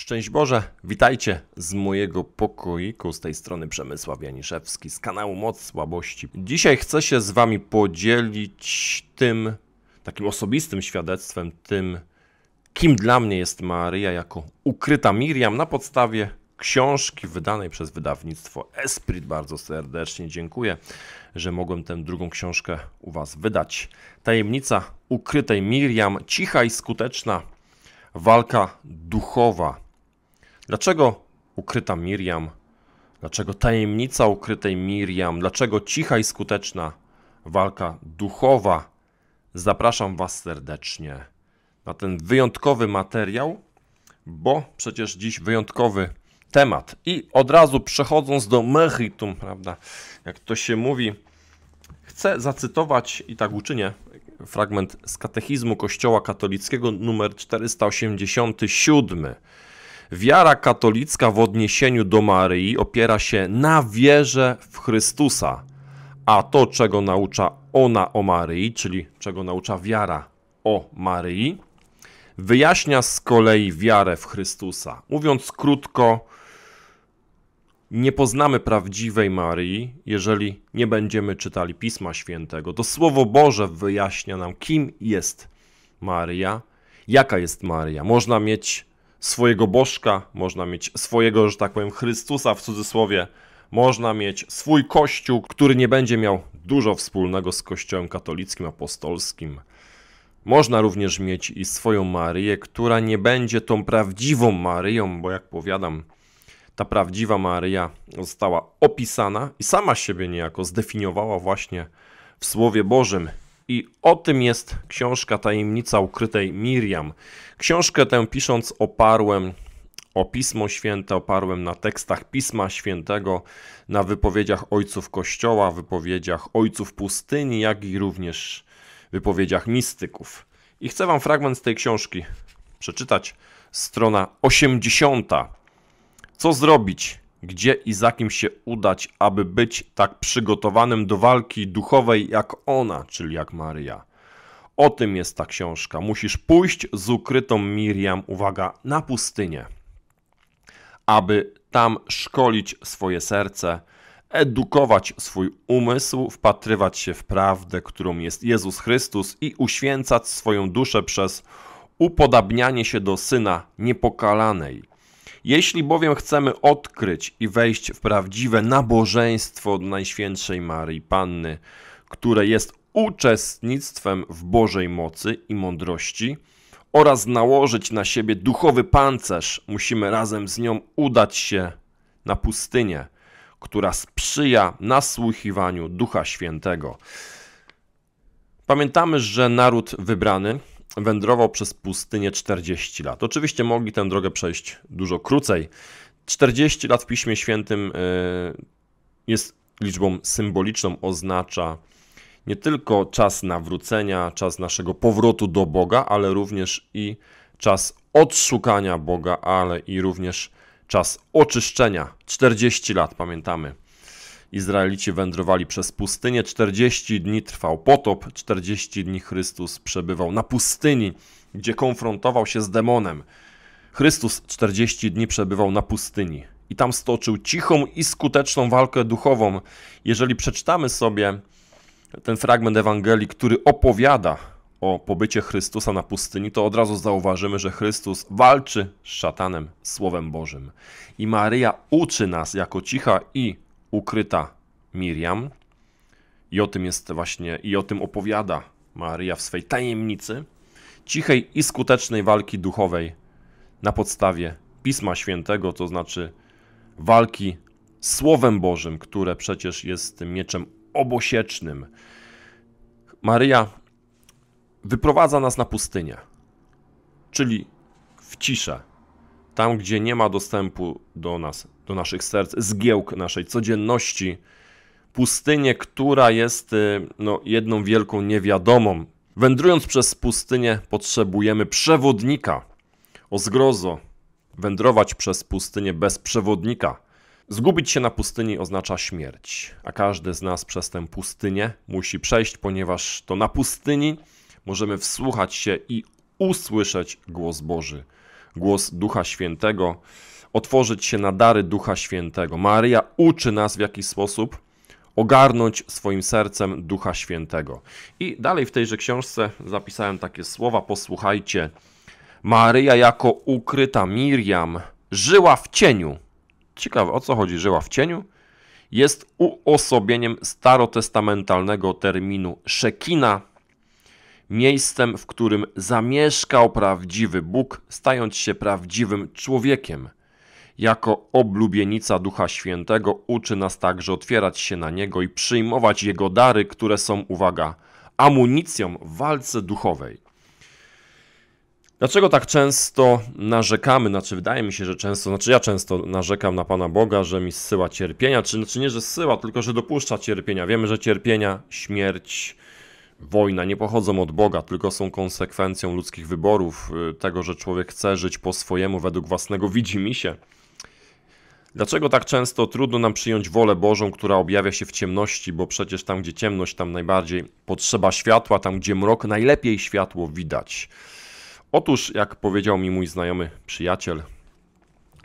Szczęść Boże, witajcie z mojego pokoiku, z tej strony Przemysław Janiszewski, z kanału Moc Słabości. Dzisiaj chcę się z Wami podzielić tym, takim osobistym świadectwem, tym, kim dla mnie jest Maryja jako ukryta Miriam na podstawie książki wydanej przez wydawnictwo Esprit. Bardzo serdecznie dziękuję, że mogłem tę drugą książkę u Was wydać. Tajemnica ukrytej Miriam, cicha i skuteczna walka duchowa. Dlaczego ukryta Miriam? Dlaczego tajemnica ukrytej Miriam? Dlaczego cicha i skuteczna walka duchowa? Zapraszam Was serdecznie na ten wyjątkowy materiał, bo przecież dziś wyjątkowy temat. I od razu przechodząc do meritum, prawda? Jak to się mówi, chcę zacytować i tak uczynię fragment z katechizmu Kościoła Katolickiego numer 487 Wiara katolicka w odniesieniu do Maryi opiera się na wierze w Chrystusa, a to, czego naucza ona o Maryi, czyli czego naucza wiara o Maryi, wyjaśnia z kolei wiarę w Chrystusa. Mówiąc krótko, nie poznamy prawdziwej Maryi, jeżeli nie będziemy czytali Pisma Świętego. To Słowo Boże wyjaśnia nam, kim jest Maria, jaka jest Maria. Można mieć swojego bożka, można mieć swojego, że tak powiem, Chrystusa w cudzysłowie, można mieć swój kościół, który nie będzie miał dużo wspólnego z kościołem katolickim, apostolskim. Można również mieć i swoją Maryję, która nie będzie tą prawdziwą Maryją, bo jak powiadam, ta prawdziwa Maryja została opisana i sama siebie niejako zdefiniowała właśnie w Słowie Bożym. I o tym jest książka Tajemnica Ukrytej Miriam. Książkę tę pisząc oparłem o Pismo Święte, oparłem na tekstach Pisma Świętego, na wypowiedziach ojców Kościoła, wypowiedziach ojców pustyni, jak i również wypowiedziach mistyków. I chcę Wam fragment z tej książki przeczytać. Strona 80. Co zrobić, gdzie i za kim się udać, aby być tak przygotowanym do walki duchowej jak ona, czyli jak Maryja. O tym jest ta książka. Musisz pójść z ukrytą Miriam, uwaga, na pustynię, aby tam szkolić swoje serce, edukować swój umysł, wpatrywać się w prawdę, którą jest Jezus Chrystus i uświęcać swoją duszę przez upodabnianie się do Syna Niepokalanej, jeśli bowiem chcemy odkryć i wejść w prawdziwe nabożeństwo Najświętszej Maryi Panny, które jest uczestnictwem w Bożej mocy i mądrości, oraz nałożyć na siebie duchowy pancerz, musimy razem z nią udać się na pustynię, która sprzyja nasłuchiwaniu Ducha Świętego. Pamiętamy, że naród wybrany wędrował przez pustynię 40 lat. Oczywiście mogli tę drogę przejść dużo krócej. 40 lat w Piśmie Świętym e, jest liczbą symboliczną, oznacza nie tylko czas nawrócenia, czas naszego powrotu do Boga, ale również i czas odszukania Boga, ale i również czas oczyszczenia. 40 lat, pamiętamy. Izraelici wędrowali przez pustynię, 40 dni trwał potop, 40 dni Chrystus przebywał na pustyni, gdzie konfrontował się z demonem. Chrystus 40 dni przebywał na pustyni i tam stoczył cichą i skuteczną walkę duchową. Jeżeli przeczytamy sobie ten fragment Ewangelii, który opowiada o pobycie Chrystusa na pustyni, to od razu zauważymy, że Chrystus walczy z szatanem Słowem Bożym. I Maryja uczy nas jako cicha i ukryta Miriam. I o tym jest właśnie, i o tym opowiada Maria w swej tajemnicy cichej i skutecznej walki duchowej na podstawie Pisma Świętego, to znaczy walki Słowem Bożym, które przecież jest mieczem obosiecznym. Maryja wyprowadza nas na pustynię, czyli w ciszę, tam gdzie nie ma dostępu do nas, do naszych serc, zgiełk naszej codzienności, pustynię, która jest y, no, jedną wielką niewiadomą. Wędrując przez pustynię, potrzebujemy przewodnika. O zgrozo, wędrować przez pustynię bez przewodnika. Zgubić się na pustyni oznacza śmierć, a każdy z nas przez tę pustynię musi przejść, ponieważ to na pustyni możemy wsłuchać się i usłyszeć głos Boży głos Ducha Świętego, otworzyć się na dary Ducha Świętego. Maria uczy nas w jakiś sposób ogarnąć swoim sercem Ducha Świętego. I dalej w tejże książce zapisałem takie słowa, posłuchajcie. Maryja jako ukryta Miriam żyła w cieniu. Ciekawe, o co chodzi, żyła w cieniu? Jest uosobieniem starotestamentalnego terminu szekina, miejscem, w którym zamieszkał prawdziwy Bóg, stając się prawdziwym człowiekiem. Jako oblubienica Ducha Świętego uczy nas także otwierać się na Niego i przyjmować Jego dary, które są, uwaga, amunicją w walce duchowej. Dlaczego tak często narzekamy, znaczy wydaje mi się, że często, znaczy ja często narzekam na Pana Boga, że mi zsyła cierpienia, czy znaczy nie, że zsyła, tylko że dopuszcza cierpienia. Wiemy, że cierpienia, śmierć, wojna nie pochodzą od Boga, tylko są konsekwencją ludzkich wyborów, y, tego, że człowiek chce żyć po swojemu, według własnego widzimisię. Dlaczego tak często trudno nam przyjąć wolę Bożą, która objawia się w ciemności, bo przecież tam, gdzie ciemność, tam najbardziej potrzeba światła, tam, gdzie mrok, najlepiej światło widać. Otóż, jak powiedział mi mój znajomy przyjaciel,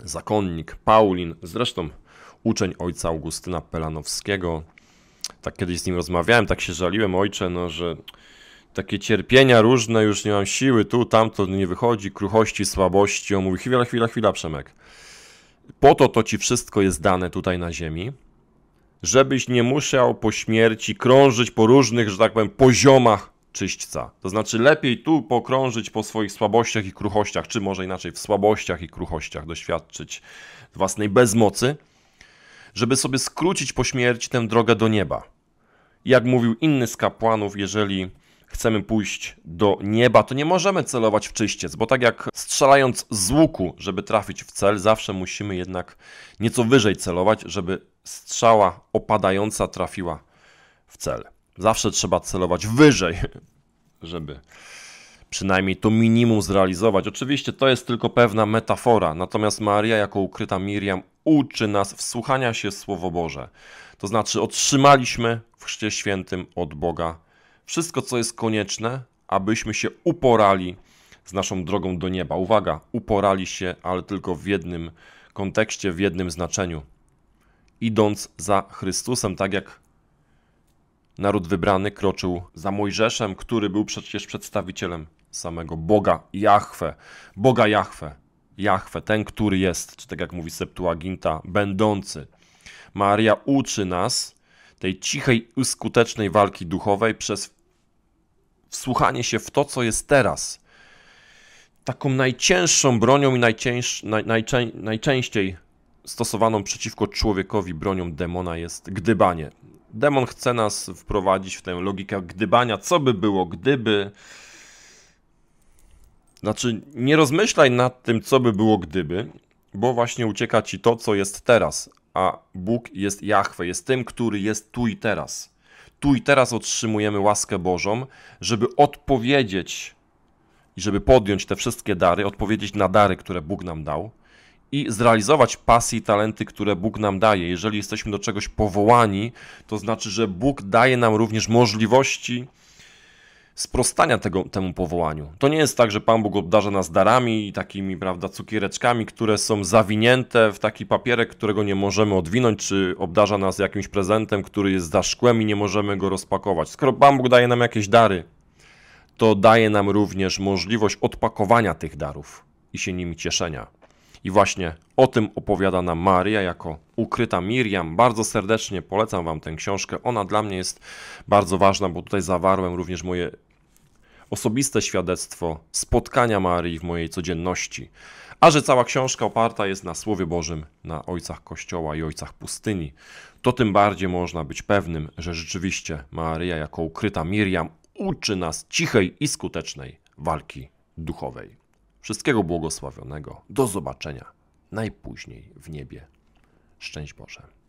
zakonnik Paulin, zresztą uczeń ojca Augustyna Pelanowskiego, tak kiedyś z nim rozmawiałem, tak się żaliłem, ojcze, no, że takie cierpienia różne, już nie mam siły, tu, tamto, nie wychodzi, kruchości, słabości. On mówi, chwila, chwila, chwila, Przemek. Po to to ci wszystko jest dane tutaj na ziemi, żebyś nie musiał po śmierci krążyć po różnych, że tak powiem, poziomach czyśćca. To znaczy lepiej tu pokrążyć po swoich słabościach i kruchościach, czy może inaczej w słabościach i kruchościach doświadczyć własnej bezmocy, żeby sobie skrócić po śmierci tę drogę do nieba. Jak mówił inny z kapłanów, jeżeli chcemy pójść do nieba, to nie możemy celować w czyściec, bo tak jak strzelając z łuku, żeby trafić w cel, zawsze musimy jednak nieco wyżej celować, żeby strzała opadająca trafiła w cel. Zawsze trzeba celować wyżej, żeby przynajmniej to minimum zrealizować. Oczywiście to jest tylko pewna metafora, natomiast Maria jako ukryta Miriam uczy nas wsłuchania się w Słowo Boże. To znaczy otrzymaliśmy w Chrzcie Świętym od Boga wszystko, co jest konieczne, abyśmy się uporali z naszą drogą do nieba. Uwaga, uporali się, ale tylko w jednym kontekście, w jednym znaczeniu. Idąc za Chrystusem, tak jak naród wybrany kroczył za Mojżeszem, który był przecież przedstawicielem samego Boga, Jachwę. Boga Jachwę. Jachwę, ten, który jest, czy tak jak mówi Septuaginta, będący, Maria uczy nas tej cichej i skutecznej walki duchowej przez wsłuchanie się w to, co jest teraz. Taką najcięższą bronią i najcięż, naj, najczę, najczęściej stosowaną przeciwko człowiekowi bronią demona jest gdybanie. Demon chce nas wprowadzić w tę logikę gdybania, co by było gdyby. Znaczy, nie rozmyślaj nad tym, co by było gdyby, bo właśnie ucieka ci to, co jest teraz, a Bóg jest Jahwe, jest tym, który jest tu i teraz. Tu i teraz otrzymujemy łaskę Bożą, żeby odpowiedzieć i żeby podjąć te wszystkie dary, odpowiedzieć na dary, które Bóg nam dał i zrealizować pasje i talenty, które Bóg nam daje. Jeżeli jesteśmy do czegoś powołani, to znaczy, że Bóg daje nam również możliwości, sprostania tego, temu powołaniu. To nie jest tak, że Pan Bóg obdarza nas darami i takimi, prawda, cukiereczkami, które są zawinięte w taki papierek, którego nie możemy odwinąć, czy obdarza nas jakimś prezentem, który jest za szkłem i nie możemy go rozpakować. Skoro Pan Bóg daje nam jakieś dary, to daje nam również możliwość odpakowania tych darów i się nimi cieszenia. I właśnie o tym opowiada nam Maria jako ukryta Miriam. Bardzo serdecznie polecam Wam tę książkę. Ona dla mnie jest bardzo ważna, bo tutaj zawarłem również moje osobiste świadectwo spotkania Marii w mojej codzienności, a że cała książka oparta jest na Słowie Bożym, na ojcach Kościoła i ojcach pustyni, to tym bardziej można być pewnym, że rzeczywiście Maria jako ukryta Miriam uczy nas cichej i skutecznej walki duchowej. Wszystkiego błogosławionego. Do zobaczenia najpóźniej w niebie. Szczęść Boże.